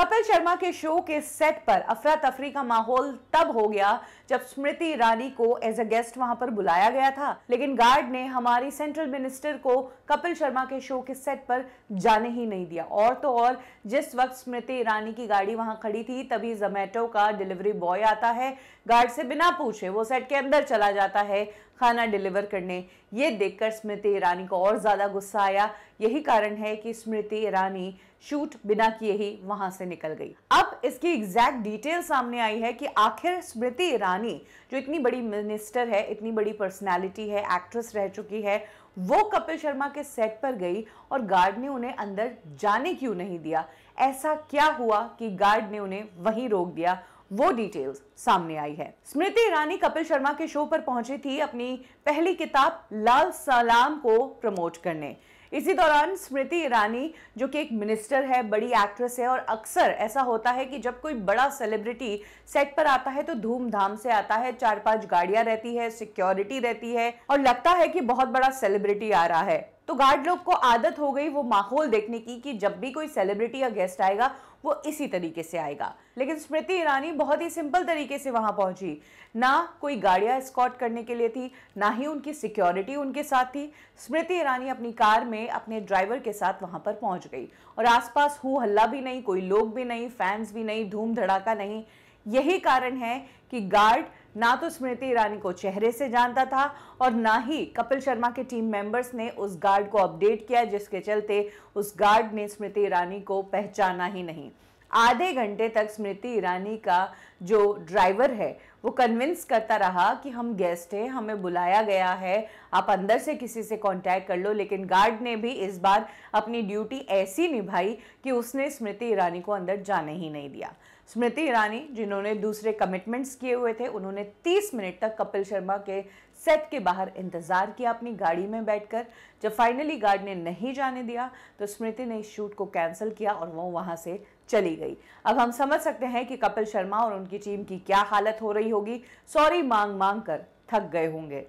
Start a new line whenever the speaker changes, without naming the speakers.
कपिल शर्मा के शो के सेट पर अफरा तफरी का माहौल तब हो गया जब स्मृति ईरानी को एज अ गेस्ट वहां पर बुलाया गया था लेकिन गार्ड ने हमारी सेंट्रल मिनिस्टर को कपिल शर्मा के शो के सेट पर जाने ही नहीं दिया और तो और जिस वक्त स्मृति ईरानी की गाड़ी वहां खड़ी थी तभी जोमेटो का डिलीवरी बॉय आता है गार्ड से बिना पूछे वो सेट के अंदर चला जाता है खाना डिलीवर करने ये देखकर स्मृति ईरानी को और ज़्यादा गुस्सा आया यही कारण है कि स्मृति ईरानी शूट बिना किए ही वहां से निकल गई अब इसकी एग्जैक्ट डिटेल सामने आई है कि आखिर स्मृति ईरानी जो इतनी बड़ी मिनिस्टर है इतनी बड़ी पर्सनालिटी है एक्ट्रेस रह चुकी है वो कपिल शर्मा के सेट पर गई और गार्ड ने उन्हें अंदर जाने क्यों नहीं दिया ऐसा क्या हुआ कि गार्ड ने उन्हें वहीं रोक दिया वो डिटेल्स सामने आई है स्मृति ईरानी कपिल शर्मा के शो पर पहुंची थी अपनी पहली किताब लाल सलाम को प्रमोट करने इसी दौरान स्मृति ईरानी जो कि एक मिनिस्टर है बड़ी एक्ट्रेस है और अक्सर ऐसा होता है कि जब कोई बड़ा सेलिब्रिटी सेट पर आता है तो धूमधाम से आता है चार पांच गाड़ियां रहती है सिक्योरिटी रहती है और लगता है कि बहुत बड़ा सेलिब्रिटी आ रहा है तो गार्ड लोग को आदत हो गई वो माहौल देखने की कि जब भी कोई सेलिब्रिटी या गेस्ट आएगा वो इसी तरीके से आएगा लेकिन स्मृति ईरानी बहुत ही सिंपल तरीके से वहाँ पहुँची ना कोई गाड़ियाँ स्कॉट करने के लिए थी ना ही उनकी सिक्योरिटी उनके साथ थी स्मृति ईरानी अपनी कार में अपने ड्राइवर के साथ वहाँ पर पहुँच गई और आसपास हु हल्ला भी नहीं कोई लोग भी नहीं फैंस भी नहीं धूम धड़ाका नहीं यही कारण है कि गार्ड ना तो स्मृति ईरानी को चेहरे से जानता था और ना ही कपिल शर्मा के टीम मेंबर्स ने उस गार्ड को अपडेट किया जिसके चलते उस गार्ड ने स्मृति ईरानी को पहचाना ही नहीं आधे घंटे तक स्मृति ईरानी का जो ड्राइवर है वो कन्विंस करता रहा कि हम गेस्ट हैं हमें बुलाया गया है आप अंदर से किसी से कांटेक्ट कर लो लेकिन गार्ड ने भी इस बार अपनी ड्यूटी ऐसी निभाई कि उसने स्मृति ईरानी को अंदर जाने ही नहीं दिया स्मृति ईरानी जिन्होंने दूसरे कमिटमेंट्स किए हुए थे उन्होंने 30 मिनट तक कपिल शर्मा के सेट के बाहर इंतज़ार किया अपनी गाड़ी में बैठकर जब फाइनली गार्ड ने नहीं जाने दिया तो स्मृति ने इस शूट को कैंसिल किया और वो वहाँ से चली गई अब हम समझ सकते हैं कि कपिल शर्मा और उनकी टीम की क्या हालत हो रही होगी सॉरी मांग मांग कर थक गए होंगे